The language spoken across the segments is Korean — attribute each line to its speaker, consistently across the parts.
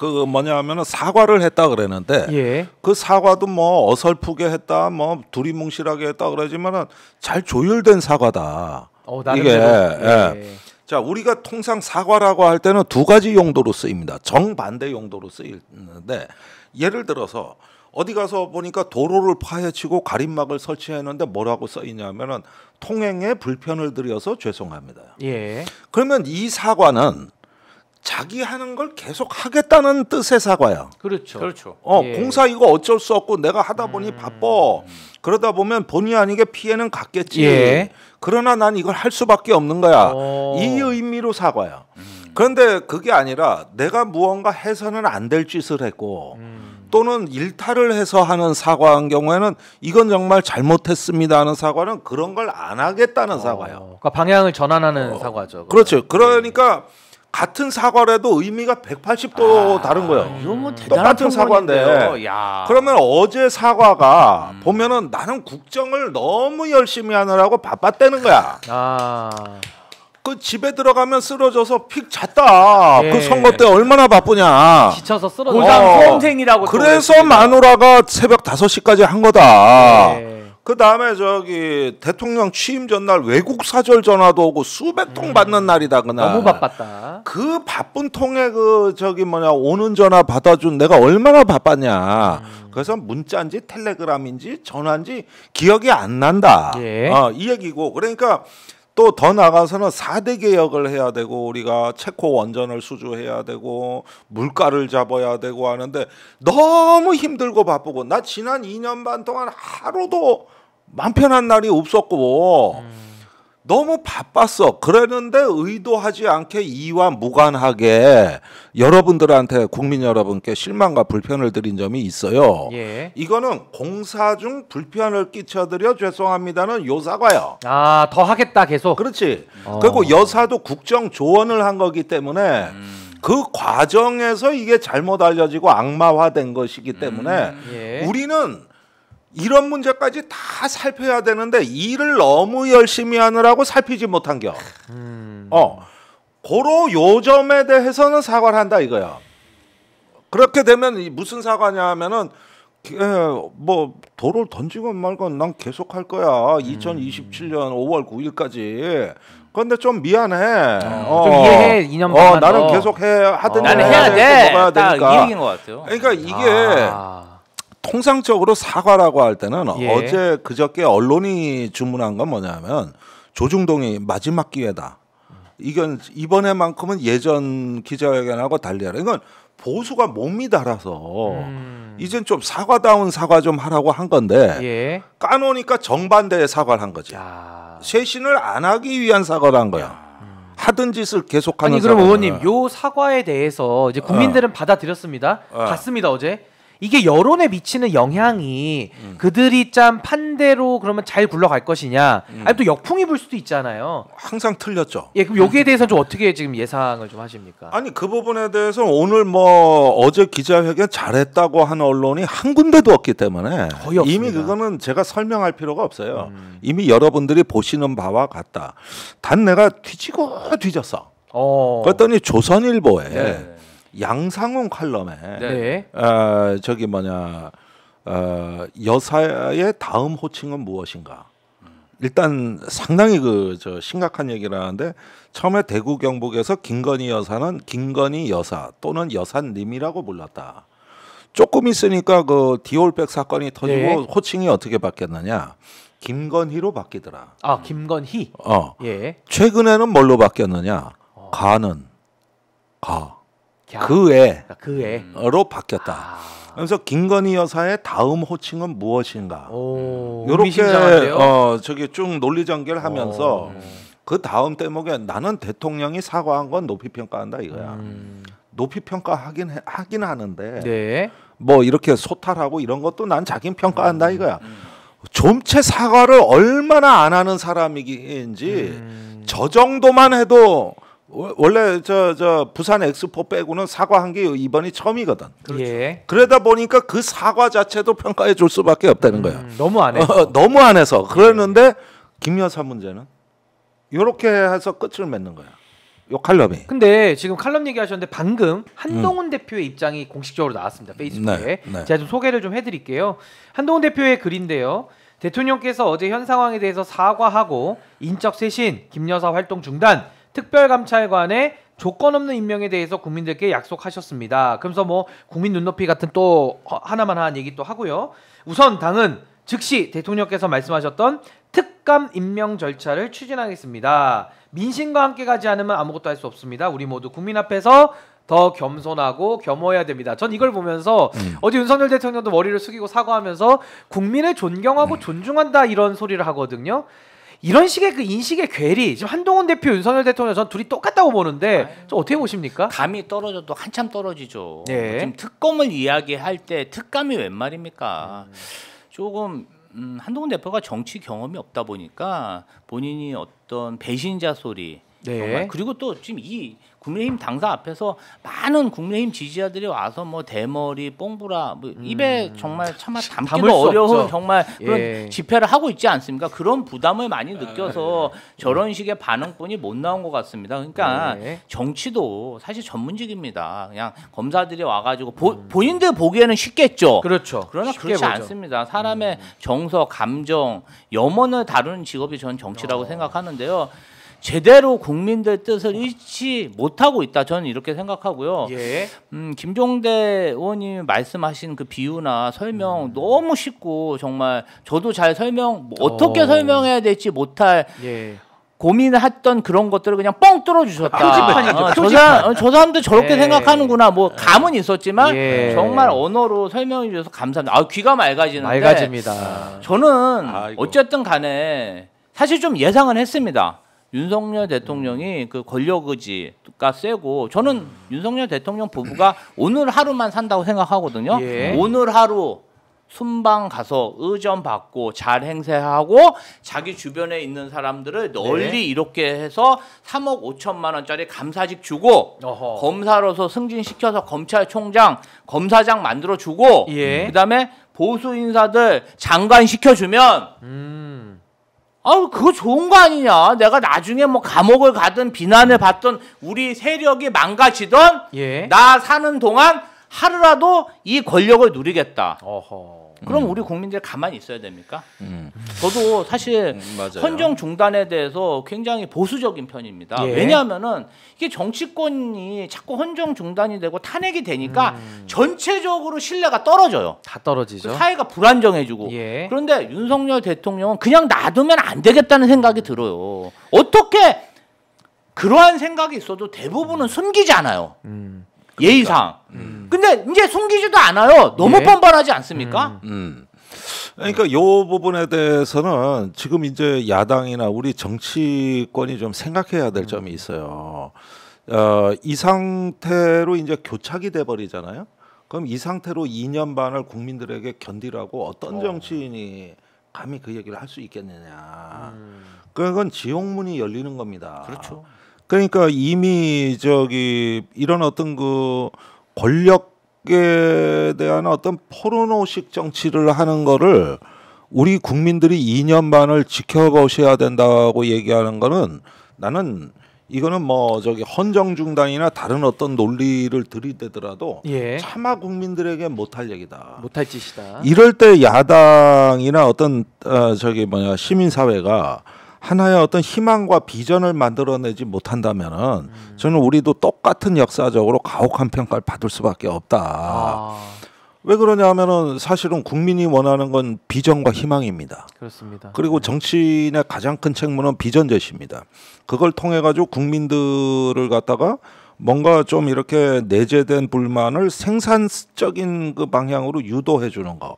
Speaker 1: 그 뭐냐 하면은 사과를 했다 그랬는데 예. 그 사과도 뭐 어설프게 했다 뭐 두리뭉실하게 했다 그러지만은 잘 조율된 사과다. 어, 이게 예. 예. 자 우리가 통상 사과라고 할 때는 두 가지 용도로 쓰입니다. 정반대 용도로 쓰이는데 예를 들어서 어디 가서 보니까 도로를 파헤치고 가림막을 설치했는데 뭐라고 써 있냐면은 통행에 불편을 드려서 죄송합니다. 예. 그러면 이 사과는 자기 하는 걸 계속 하겠다는 뜻의 사과야. 그렇죠. 그렇죠. 어, 예. 공사 이거 어쩔 수 없고 내가 하다 보니 음... 바빠. 그러다 보면 본의 아니게 피해는 갔겠지. 예. 그러나 난 이걸 할 수밖에 없는 거야. 오... 어. 이 의미로 사과야. 음... 그런데 그게 아니라 내가 무언가 해서는 안 될 짓을 했고 음... 또는 일탈을 해서 하는 사과한 경우에는 이건 정말 잘못했습니다 하는 사과는 그런 걸 안 하겠다는 어... 사과야.
Speaker 2: 그러니까 방향을 전환하는 어... 사과죠. 그러면.
Speaker 1: 그렇죠. 그러니까 예. 같은 사과라도 의미가 180도 아, 다른 거예요. 이건 뭐 똑같은 사과인데. 야. 그러면 어제 사과가 음. 보면은 나는 국정을 너무 열심히 하느라고 바빴다는 거야. 아. 그 집에 들어가면 쓰러져서 픽 잤다. 예. 그 선거 때 얼마나 바쁘냐. 지쳐서 쓰러져. 고상 어. 생이라고 그래서 마누라가 새벽 5시까지 한 거다. 예. 그 다음에 저기 대통령 취임 전날 외국 사절 전화도 오고 수백 통 음. 받는 날이다 그날. 너무 바빴다. 그 바쁜 통에 그 저기 뭐냐 오는 전화 받아준 내가 얼마나 바빴냐. 음. 그래서 문자인지 텔레그램인지 전화인지 기억이 안 난다. 예. 어, 이 얘기고 그러니까 또더 나가서는 4대 개혁을 해야 되고 우리가 체코 원전을 수주해야 되고 물가를 잡아야 되고 하는데 너무 힘들고 바쁘고 나 지난 2년 반 동안 하루도 맘 편한 날이 없었고 음. 너무 바빴어. 그랬는데 의도하지 않게 이와 무관하게 여러분들한테 국민 여러분께 실망과 불편을 드린 점이 있어요. 예. 이거는 공사 중 불편을 끼쳐드려 죄송합니다는 요사가요 아, 더 하겠다 계속. 그렇지. 어. 그리고 여사도 국정 조언을 한 거기 때문에 음. 그 과정에서 이게 잘못 알려지고 악마화된 것이기 때문에 음, 예. 우리는 이런 문제까지 다 살펴야 되는데 일을 너무 열심히 하느라고 살피지 못한 겨. 음. 어, 고로 요점에 대해서는 사과를 한다 이거야. 그렇게 되면 무슨 사과냐 하면은 에, 예, 뭐 도를 던지건 말건 난 계속 할 거야. 음. 2027년 5월 9일까지. 그런데 좀 미안해. 아, 어, 어. 좀 이해해. 2년 반. 어, 나는 계속 해 하든지. 어. 나는 해야 돼. 먹어야 되니까. 그러니까 이 얘기인 것 같아요. 그러니까 이게 아. 통상적으로 사과라고 할 때는 예. 어제 그저께 언론이 주문한 건 뭐냐면 조중동이 마지막 기회다. 이건 이번에만큼은 예전 기자회견하고 달리하라. 이건 보수가 몸이 달아서 음. 이젠 좀 사과다운 사과 좀 하라고 한 건데 예. 까놓으니까 정반대의 사과를 한 거지. 쇄신을 안 하기 위한 사과를 한 거야. 음. 하던 짓을 계속하는 아니 그럼 의원님 요 사과에 대해서 이제 국민들은 어.
Speaker 2: 받아들였습니다. 어. 봤습니다 어제. 이게 여론에 미치는 영향이 음. 그들이 짠 판대로 그러면 잘 굴러갈 것이냐 음. 아니면 또 역풍이 불 수도 있잖아요. 항상 틀렸죠. 예, 그럼 여기에 대해서 좀 어떻게 지금 예상을 좀 하십니까?
Speaker 1: 아니 그 부분에 대해서 오늘 뭐 어제 기자회견 잘했다고 한 언론이 한 군데도 없기 때문에 이미 그거는 제가 설명할 필요가 없어요. 음. 이미 여러분들이 보시는 바와 같다. 단 내가 뒤지고 뒤졌어.
Speaker 2: 어. 그랬더니
Speaker 1: 조선일보에 네. 양상훈 칼럼에 네. 어, 저기 뭐냐 어, 여사의 다음 호칭은 무엇인가? 일단 상당히 그 저 심각한 얘기를 하는데 처음에 대구 경북에서 김건희 여사는 김건희 여사 또는 여사님이라고 불렀다. 조금 있으니까 그 디올백 사건이 터지고 네. 호칭이 어떻게 바뀌었느냐? 김건희로 바뀌더라.
Speaker 2: 아 김건희.
Speaker 1: 어. 예. 최근에는 뭘로 바뀌었느냐? 어. 가는 가. 그애로 그러니까 그애. 바뀌었다. 아. 그래서 김건희 여사의 다음 호칭은 무엇인가? 이렇게 어 저기 쭉 논리 전개를하면서 오. 네. 그 다음 대목에 나는 대통령이 사과한 건 높이 평가한다 이거야. 음. 높이 평가하긴 해, 하긴 하는데 네. 뭐 이렇게 소탈하고 이런 것도 난 자긴 평가한다 음. 이거야. 음. 좀체 사과를 얼마나 안 하는 사람이긴지 음. 저 정도만 해도 원래 저 저 부산 엑스포 빼고는 사과 한게 이번이 처음이거든. 그렇죠. 예. 그러다 보니까 그 사과 자체도 평가해 줄 수밖에 없다는 거야. 음, 너무 안해 어, 어, 너무 안 해서. 예. 그러는데 예. 김여사 문제는 이렇게 해서 끝을 맺는 거야. 요 칼럼이.
Speaker 2: 근데 지금 칼럼 얘기하셨는데 방금 한동훈 음. 대표의 입장이 공식적으로 나왔습니다. 페이스북에. 네, 네. 제가 좀 소개를 좀 해드릴게요. 한동훈 대표의 글인데요. 대통령께서 어제 현 상황에 대해서 사과하고 인적 쇄신, 김여사 활동 중단. 특별감찰관의 조건 없는 임명에 대해서 국민들께 약속하셨습니다. 그래서 뭐 국민 눈높이 같은 또 하나만 한 얘기 또 하고요. 우선 당은 즉시 대통령께서 말씀하셨던 특감 임명 절차를 추진하겠습니다. 민심과 함께 가지 않으면 아무것도 할 수 없습니다. 우리 모두 국민 앞에서 더 겸손하고 겸허해야 됩니다. 전 이걸 보면서 음. 어제 윤석열 대통령도 머리를 숙이고 사과하면서 국민을 존경하고 네. 존중한다 이런 소리를 하거든요. 이런 식의 그 인식의 괴리 지금 한동훈 대표 윤석열
Speaker 3: 대통령 전 둘이 똑같다고 보는데 아 어떻게 보십니까? 감이 떨어져도 한참 떨어지죠. 예. 뭐 지금 특검을 이야기할 때 특감이 웬 말입니까? 음. 조금 음, 한동훈 대표가 정치 경험이 없다 보니까 본인이 어떤 배신자 소리 네. 정말 그리고 또 지금 이 국민의힘 당사 앞에서 많은 국민의힘 지지자들이 와서 뭐 대머리, 뽕부라 뭐 음. 입에 정말 차마 담기도 어려운 없죠. 정말 예. 그런 예. 집회를 하고 있지 않습니까? 그런 부담을 많이 느껴서 아, 예. 저런 식의 반응뿐이 못 나온 것 같습니다. 그러니까 예. 정치도 사실 전문직입니다. 그냥 검사들이 와가지고 보, 음. 본인들 보기에는 쉽겠죠. 그렇죠. 그러나 그렇지 보죠. 않습니다. 사람의 음. 정서, 감정, 염원을 다루는 직업이 전 정치라고 어. 생각하는데요. 제대로 국민들 뜻을 잃지 못하고 있다. 저는 이렇게 생각하고요. 예. 음, 김종대 의원님 말씀하신 그 비유나 설명 음. 너무 쉽고 정말 저도 잘 설명 뭐 어떻게 오. 어. 설명해야 될지 못할 예. 고민했던 그런 것들을 그냥 뻥 뚫어주셨다. 표지판이죠. 아, 어, 저, 사람, 저 사람도 저렇게 예. 생각하는구나. 뭐 예. 감은 있었지만 예. 정말 언어로 설명해 주셔서 감사합니다. 아 귀가 맑아지는데. 맑아집니다. 저는 아이고. 어쨌든 간에 사실 좀 예상은 했습니다. 윤석열 대통령이 그 권력 의지가 세고 저는 음. 윤석열 대통령 부부가 오늘 하루만 산다고 생각하거든요. 예. 오늘 하루 순방 가서 의전 받고 잘 행세하고 자기 주변에 있는 사람들을 네. 널리 네. 이렇게 해서 3억 5천만 원짜리 감사직 주고 어허. 검사로서 승진시켜서 검찰총장 검사장 만들어 주고 예. 그다음에 보수 인사들 장관 시켜주면 음. 아우 그거 좋은 거 아니냐. 내가 나중에 뭐 감옥을 가든 비난을 받든 우리 세력이 망가지던 예. 나 사는 동안 하루라도 이 권력을 누리겠다. 어허. 그럼 음. 우리 국민들 가만히 있어야 됩니까? 음. 저도 사실 음, 헌정 중단에 대해서 굉장히 보수적인 편입니다. 예. 왜냐하면은 이게 정치권이 자꾸 헌정 중단이 되고 탄핵이 되니까 음. 전체적으로 신뢰가 떨어져요. 다 떨어지죠. 그 사회가 불안정해지고. 예. 그런데 윤석열 대통령은 그냥 놔두면 안 되겠다는 생각이 들어요. 어떻게 그러한 생각이 있어도 대부분은 음. 숨기지 않아요. 음. 그러니까. 예의상. 음. 근데 이제 숨기지도 않아요. 너무 예? 번번하지 않습니까?
Speaker 1: 음. 음. 그러니까 요 부분에 대해서는 지금 이제 야당이나 우리 정치권이 좀 생각해야 될 음. 점이 있어요. 어, 이 상태로 이제 교착이 돼 버리잖아요. 그럼 이 상태로 2년 반을 국민들에게 견디라고 어떤 어. 정치인이 감히 그 얘기를 할 수 있겠느냐. 음. 그건 지옥문이 열리는 겁니다. 그렇죠. 그러니까 이미 저기 이런 어떤 그 권력에 대한 어떤 포르노식 정치를 하는 거를 우리 국민들이 2년 반을 지켜보셔야 된다고 얘기하는 거는 나는 이거는 뭐 저기 헌정 중단이나 다른 어떤 논리를 들이대더라도 예. 차마 국민들에게 못할 얘기다. 못할 짓이다. 이럴 때 야당이나 어떤 어 저기 뭐냐 시민 사회가 하나의 어떤 희망과 비전을 만들어내지 못한다면은 음. 저는 우리도 똑같은 역사적으로 가혹한 평가를 받을 수밖에 없다. 아. 왜 그러냐 하면은 사실은 국민이 원하는 건 비전과 희망입니다. 그렇습니다. 그리고 네. 정치인의 가장 큰 책무는 비전 제시입니다. 그걸 통해 가지고 국민들을 갖다가 뭔가 좀 이렇게 내재된 불만을 생산적인 그 방향으로 유도해 주는 거.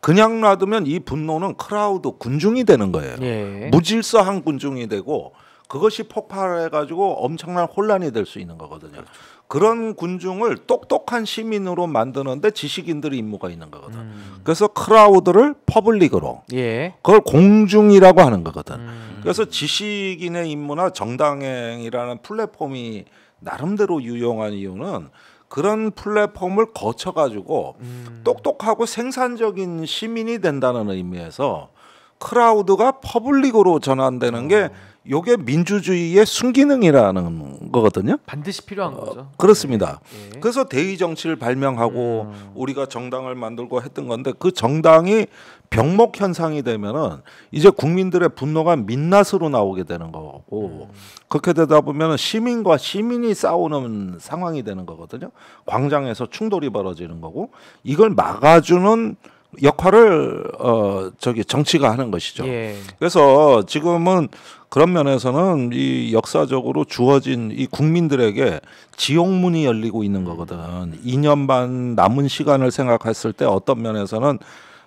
Speaker 1: 그냥 놔두면 이 분노는 크라우드 군중이 되는 거예요. 예. 무질서한 군중이 되고 그것이 폭발해가지고 엄청난 혼란이 될 수 있는 거거든요. 그렇죠. 그런 군중을 똑똑한 시민으로 만드는데 지식인들의 임무가 있는 거거든. 음. 그래서 크라우드를 퍼블릭으로, 예. 그걸 공중이라고 하는 거거든. 음. 그래서 지식인의 임무나 정당행이라는 플랫폼이 나름대로 유용한 이유는 그런 플랫폼을 거쳐가지고 음. 똑똑하고 생산적인 시민이 된다는 의미에서 크라우드가 퍼블릭으로 전환되는 어. 게 요게 민주주의의 순기능이라는 거거든요. 반드시 필요한 어, 거죠. 어, 그렇습니다. 네. 네. 그래서 대의 정치를 발명하고 음. 우리가 정당을 만들고 했던 건데 그 정당이 병목 현상이 되면은 이제 국민들의 분노가 민낯으로 나오게 되는 거고 그렇게 되다 보면 시민과 시민이 싸우는 상황이 되는 거거든요. 광장에서 충돌이 벌어지는 거고 이걸 막아주는 역할을 어 저기 정치가 하는 것이죠. 예. 그래서 지금은 그런 면에서는 이 역사적으로 주어진 이 국민들에게 지옥문이 열리고 있는 거거든. 2년 반 남은 시간을 생각했을 때 어떤 면에서는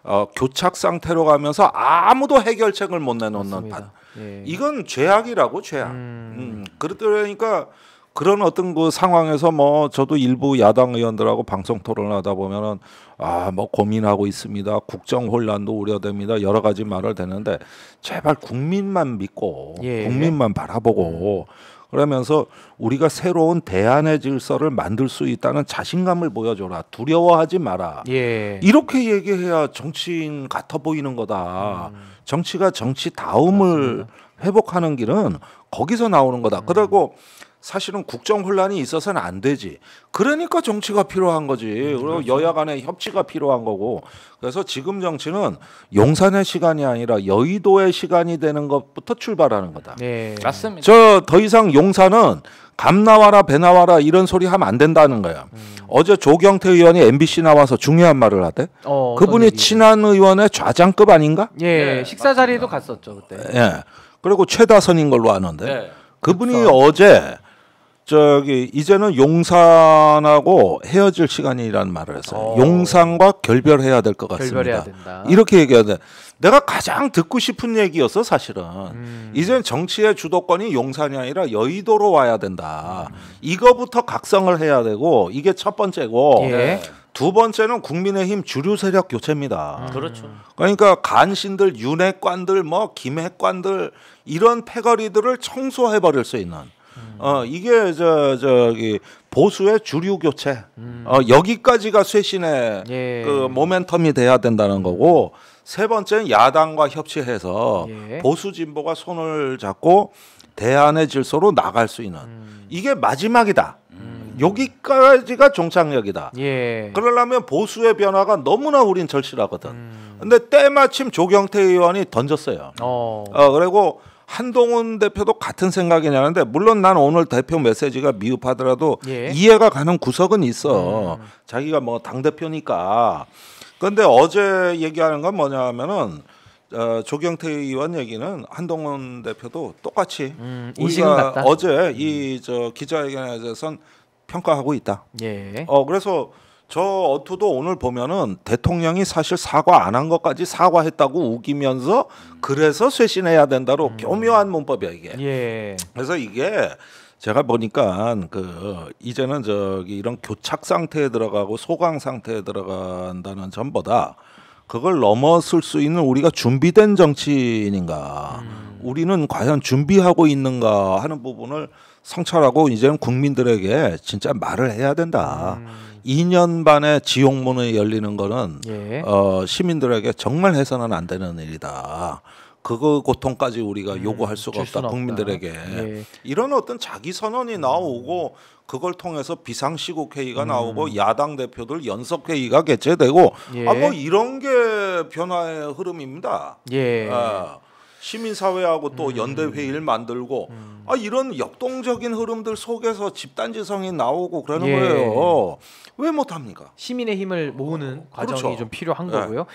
Speaker 1: 어, 교착 상태로 가면서 아무도 해결책을 못 내놓는 반, 예. 이건 죄악이라고 죄악. 음. 음. 그러니까 그런 어떤 그 상황에서 뭐 저도 일부 야당 의원들하고 방송 토론을 하다 보면은 아뭐 고민하고 있습니다. 국정 혼란도 우려됩니다. 여러 가지 말을 되는데 제발 국민만 믿고 예. 국민만 바라보고. 음. 그러면서 우리가 새로운 대안의 질서를 만들 수 있다는 자신감을 보여줘라. 두려워하지 마라. 예. 이렇게 얘기해야 정치인 같아 보이는 거다. 음. 정치가 정치다움을 맞습니다. 회복하는 길은 거기서 나오는 거다. 음. 그리고 사실은 국정 혼란이 있어서는 안 되지. 그러니까 정치가 필요한 거지. 음, 그리고 그렇죠. 여야 간의 협치가 필요한 거고. 그래서 지금 정치는 용산의 시간이 아니라 여의도의 시간이 되는 것부터 출발하는 거다.
Speaker 2: 네, 맞습니다.
Speaker 1: 저 더 이상 용산은 감 나와라 배 나와라 이런 소리 하면 안 된다는 거야. 음. 어제 조경태 의원이 MBC 나와서 중요한 말을 하대.
Speaker 2: 어, 그분이
Speaker 1: 친한 의원의 좌장급 아닌가? 예, 네,
Speaker 2: 식사 자리도 갔었죠 그때. 예.
Speaker 1: 그리고 최다선인 걸로 아는데. 네. 그분이 그렇죠. 어제 저기 이제는 용산하고 헤어질 시간이라는 말을 했어요. 오. 어. 용산과 결별해야 될 것 같습니다. 결별해야 된다. 이렇게 얘기해야 돼. 내가 가장 듣고 싶은 얘기였어 사실은. 음. 이는 정치의 주도권이 용산이 아니라 여의도로 와야 된다. 음. 이거부터 각성을 해야 되고 이게 첫 번째고. 예. 네. 두 번째는 국민의힘 주류 세력 교체입니다. 음. 그렇죠. 그러니까 간신들, 윤핵관들, 뭐 김핵관들 이런 패거리들을 청소해 버릴 수 있는 음. 어 이게 저 저기 보수의 주류 교체 음. 어 여기까지가 쇄신의 예. 그 모멘텀이 돼야 된다는 거고 세 번째는 야당과 협치해서 예. 보수 진보가 손을 잡고 대안의 질서로 나갈 수 있는 음. 이게 마지막이다. 음. 여기까지가 종착역이다. 예. 그러려면 보수의 변화가 너무나 우린 절실하거든. 음. 근데 때마침 조경태 의원이 던졌어요. 어, 어 그리고 한동훈 대표도 같은 생각이냐는데 물론 난 오늘 대표 메시지가 미흡하더라도 예. 이해가 가는 구석은 있어. 음. 자기가 뭐 당 대표니까. 그런데 어제 얘기하는 건 뭐냐면은 하 어, 조경태 의원 얘기는 한동훈 대표도 똑같이 음, 우리가 어제 이저 음. 기자회견에서선 평가하고 있다. 예. 어 그래서 저 어투도 오늘 보면은 대통령이 사실 사과 안 한 것까지 사과했다고 우기면서 그래서 쇄신해야 된다로 음. 교묘한 문법이야 이게. 예. 그래서 이게 제가 보니까 그 이제는 저기 이런 교착 상태에 들어가고 소강 상태에 들어간다는 점보다 그걸 넘어설 수 있는 우리가 준비된 정치인인가 음. 우리는 과연 준비하고 있는가 하는 부분을 성찰하고 이제는 국민들에게 진짜 말을 해야 된다. 음. 2년 반의 지옥문이 열리는 거는 예. 어, 시민들에게 정말 해서는 안 되는 일이다. 그거 고통까지 우리가 음, 요구할 수가 없다 국민들에게 예. 이런 어떤 자기 선언이 나오고 그걸 통해서 비상시국 회의가 음. 나오고 야당 대표들 연석 회의가 개최되고 예. 아뭐 이런 게 변화의 흐름입니다. 예. 아, 시민사회하고 또 음. 연대 회의를 만들고 음. 아, 이런 역동적인 흐름들 속에서 집단지성이 나오고 그러는 예. 거예요. 왜 못합니까?
Speaker 2: 시민의 힘을 모으는 어, 과정이 그렇죠. 좀 필요한 네. 거고요.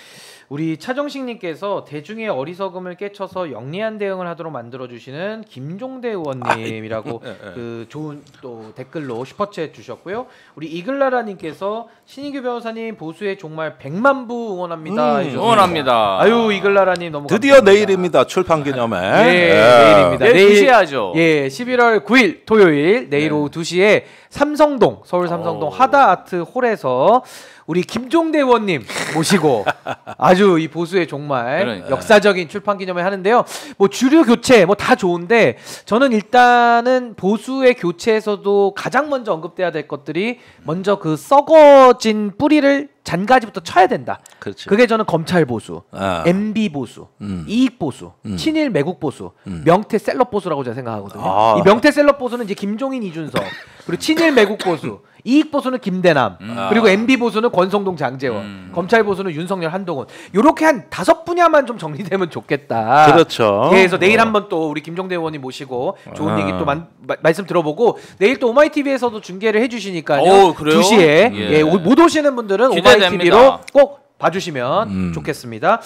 Speaker 2: 우리
Speaker 1: 차정식님께서 대중의
Speaker 2: 어리석음을 깨쳐서 영리한 대응을 하도록 만들어주시는 김종대 의원님이라고 아, 예, 예. 그 좋은 또 댓글로 슈퍼챗 주셨고요. 우리 이글라라님께서 신인규 변호사님 보수의 정말 100만 부 응원합니다. 음, 응원합니다.
Speaker 1: 아유 이글라라님 너무 드디어 감사합니다. 내일입니다. 출판 기념에 네, 예. 내일입니다. 예, 내일, 내셔야죠 예, 11월 9일
Speaker 2: 토요일 내일 네. 오후 2시에 삼성동 서울 삼성동 오. 하다아트 홀에서 우리 김종대 의원님 모시고 아주 이 보수의 종말 그러니까. 역사적인 출판 기념회 하는데요. 뭐 주류 교체 뭐 다 좋은데 저는 일단은 보수의 교체에서도 가장 먼저 언급돼야 될 것들이 먼저 그 썩어진 뿌리를 잔가지부터 쳐야 된다. 그렇죠. 그게 저는 검찰 보수, 아. MB 보수, 음. 이익 보수, 음. 친일 매국 보수, 음. 명태 셀럽 보수라고 제가 생각하거든요. 아. 이 명태 셀럽 보수는 이제 김종인 이준석 그리고 친일 매국 보수, 음. 이익 보수는 김대남 음. 아. 그리고 MB 보수는 권성동 장재원, 음. 검찰 보수는 윤석열 한동훈 이렇게 한 다섯 분야만 좀 정리되면 좋겠다. 그렇죠. 그래서 내일 어. 한번 또 우리 김종대 의원님 모시고 좋은 아. 얘기 또 마, 마, 말씀 들어보고 내일 또 오마이 TV에서도 중계를 해주시니까요. 오, 2시에 예. 예, 못 오시는 분들은 오마이 ITV로 네, 네, 네, 꼭 봐주시면 음. 좋겠습니다.